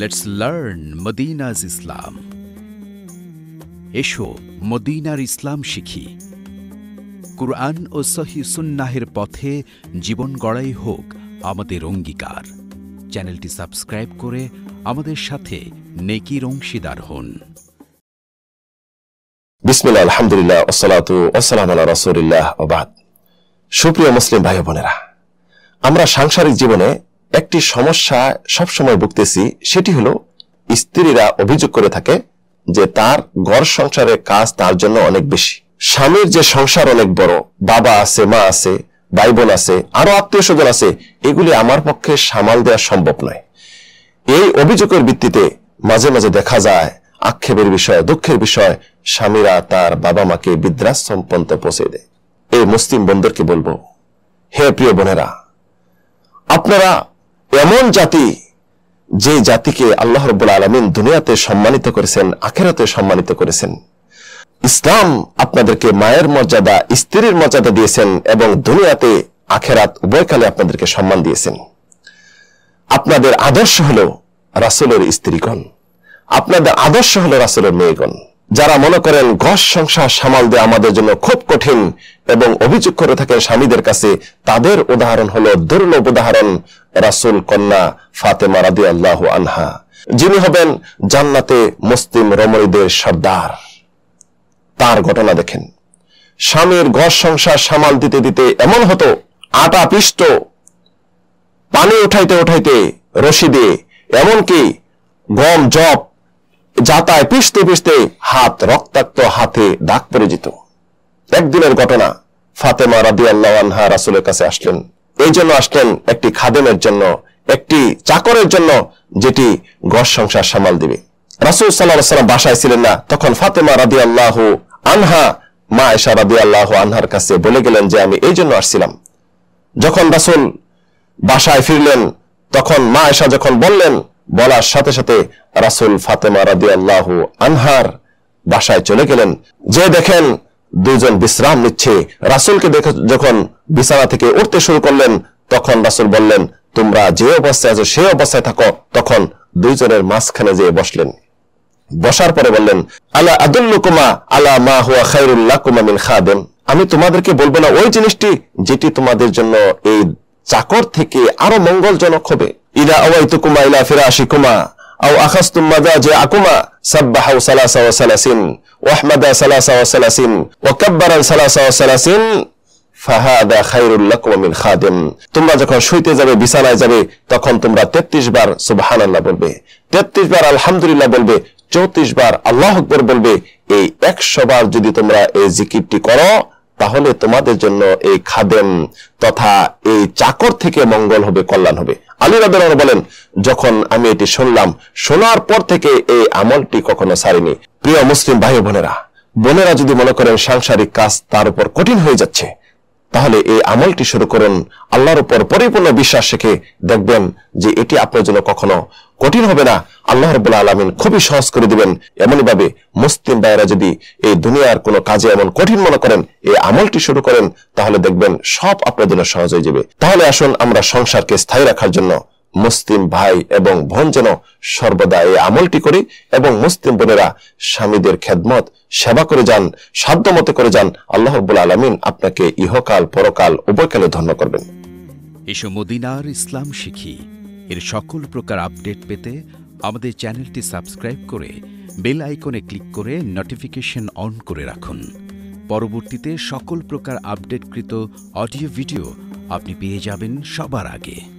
let's learn মদিনাজ ইসলাম এসো মদিনার ইসলাম শিখি কুরআন ও সহি সুন্নাহের পথে জীবন গড়াই হোক আমাদের অঙ্গীকার চ্যানেলটি সাবস্ক্রাইব করে আমাদের সাথে নেকির অংশীদার হন বিসমিল্লা আলহামদুলিল্লাহ ওসালাত ওসালাম আল্লাহ রসুলিল্লাহ ওবাদ সুপ্রিয় মুসলিম ভাই বোনেরা আমরা সাংসারিক জীবনে একটি সমস্যা সবসময় ভুগতেছি সেটি হলো স্ত্রীরা অভিযোগ করে থাকে যে তার ঘর সংসারের কাজ তার জন্য অনেক বেশি স্বামীর যে সংসার অনেক বড় বাবা আছে মা আছে ভাই বোন আছে আরো আত্মীয় স্বজন আছে এগুলি আমার পক্ষে সামাল দেওয়া সম্ভব নয় এই অভিযোগের ভিত্তিতে মাঝে মাঝে দেখা যায় আক্ষেপের বিষয় দুঃখের বিষয় স্বামীরা তার বাবা মাকে বিদ্রাস পন্থে পৌঁছে দেয় এই মুসলিম বন্ধুরকে বলবো হে প্রিয় বোনেরা আপনারা এমন জাতি যে জাতিকে আল্লাহ রব্বুল আলমিন দুনিয়াতে সম্মানিত করেছেন আখেরাতে সম্মানিত করেছেন ইসলাম আপনাদেরকে মায়ের মর্যাদা স্ত্রীর মর্যাদা দিয়েছেন এবং দুনিয়াতে আখেরাত উভয়কালে আপনাদেরকে সম্মান দিয়েছেন আপনাদের আদর্শ হল রাসুলের স্ত্রীগণ আপনাদের আদর্শ হল রাসুলের মেয়েগণ যারা মনে করেন ঘষ সংসার সামাল দেওয়া আমাদের জন্য খুব কঠিন এবং অভিযোগ করে থাকেন স্বামীদের কাছে তাদের উদাহরণ হল দুর্লভ উদাহরণ রাসুল কন্যা ফাতেমা রাদি আল্লাহ আনহা যিনি হবেন জান্নাতে মুসলিম রমণীদের সর্দার তার ঘটনা দেখেন স্বামীর ঘর সংসার সামাল দিতে দিতে এমন হতো আটা পিষ্ট পানি উঠাইতে উঠাইতে রশি দিয়ে এমনকি গম জপ যাতায় পিষতে পিষতে হাত রক্তাক্ত হাতে দাগ পড়ে যেত একদিনের ঘটনা ফাতেমা রাদি আল্লাহ আনহা রাসুলের কাছে আসলেন এই জন্য আসলেন একটি খাদেমের জন্য একটি চাকরের জন্য যেটি গড় সংসার সামাল দিবে রাসুল সাল্লাহ সাল্লাম বাসায় ছিলেন না তখন ফাতেমা রাদি আল্লাহ আনহা মা এসা রাদি আল্লাহ আনহার কাছে বলে গেলেন যে আমি এই জন্য আসছিলাম যখন রাসুল বাসায় ফিরলেন তখন মা এসা যখন বললেন বলার সাথে সাথে রাসুল ফাতেমা রাদি আল্লাহ আনহার বাসায় চলে গেলেন যে দেখেন দুজন বিশ্রাম নিচ্ছে রাসুলকে দেখে যখন বিছানা থেকে উঠতে শুরু করলেন তখন রাসুল বললেন তোমরা যে অবস্থায় আছো সে অবস্থায় থাকো তখন দুইজনের মাঝখানে যেয়ে বসলেন বসার পরে বললেন আলা আদুল লুকুমা আলা মা হুয়া খাইরুল্লাহ কুমামিন খাদেম আমি তোমাদেরকে বলবো না ওই জিনিসটি যেটি তোমাদের জন্য এই চাকর থেকে আরো মঙ্গলজনক হবে ইলা আওয়াইতুকুমা ইলা ফিরাশিকুমা আও আখাসতুম মাদা যে আকুমা সাব্বাহাউ সালাসা ওয়া সালাসিন ওয়াহমাদা সালাসা ওয়াসালাসিন ওয়াকাব্বারান সালাসা ওয়াসালাসিন ফাহাদা খাইরুল্লাকুম মিন খাদেম তোমরা যখন শুইতে যাবে বিছানায় যাবে তখন তোমরা 33 বার সুবহানাল্লাহ বলবে 33 বার আলহামদুলিল্লাহ বলবে 34 বার আল্লাহু আকবার বলবে এই 100 বার যদি তোমরা এই জিকিরটি করো তাহলে তোমাদের জন্য এই খাদেম তথা এই চাকর থেকে মঙ্গল হবে কল্যাণ হবে আলী রাবের বলেন যখন আমি এটি শুনলাম শোনার পর থেকে এই আমলটি কখনো সারিনি প্রিয় মুসলিম ভাই বোনেরা বোনেরা যদি মনে করেন সাংসারিক কাজ তার উপর কঠিন হয়ে যাচ্ছে তাহলে এই আমলটি শুরু করুন আল্লাহর উপর পরিপূর্ণ বিশ্বাস রেখে দেখবেন যে এটি আপনার জন্য কখনো কঠিন হবে না আল্লাহ রবুল্লা আলমিন খুবই সহজ করে দিবেন এমনইভাবে মুসলিম ভাইয়েরা যদি এই দুনিয়ার কোনো কাজে এমন কঠিন মনে করেন এই আমলটি শুরু করেন তাহলে দেখবেন সব আপনার জন্য সহজ হয়ে যাবে তাহলে আসুন আমরা সংসারকে স্থায়ী রাখার জন্য মুসলিম ভাই এবং বোন যেন সর্বদা এই আমলটি করে এবং মুসলিম বোনেরা স্বামীদের খেদমত সেবা করে যান মতে করে যান আল্লাহ আলমিন আপনাকে ইহকাল পরকাল উভয়কালে ধন্য করবেন এসব মদিনার ইসলাম শিখি এর সকল প্রকার আপডেট পেতে আমাদের চ্যানেলটি সাবস্ক্রাইব করে বেল আইকনে ক্লিক করে নোটিফিকেশন অন করে রাখুন পরবর্তীতে সকল প্রকার আপডেটকৃত অডিও ভিডিও আপনি পেয়ে যাবেন সবার আগে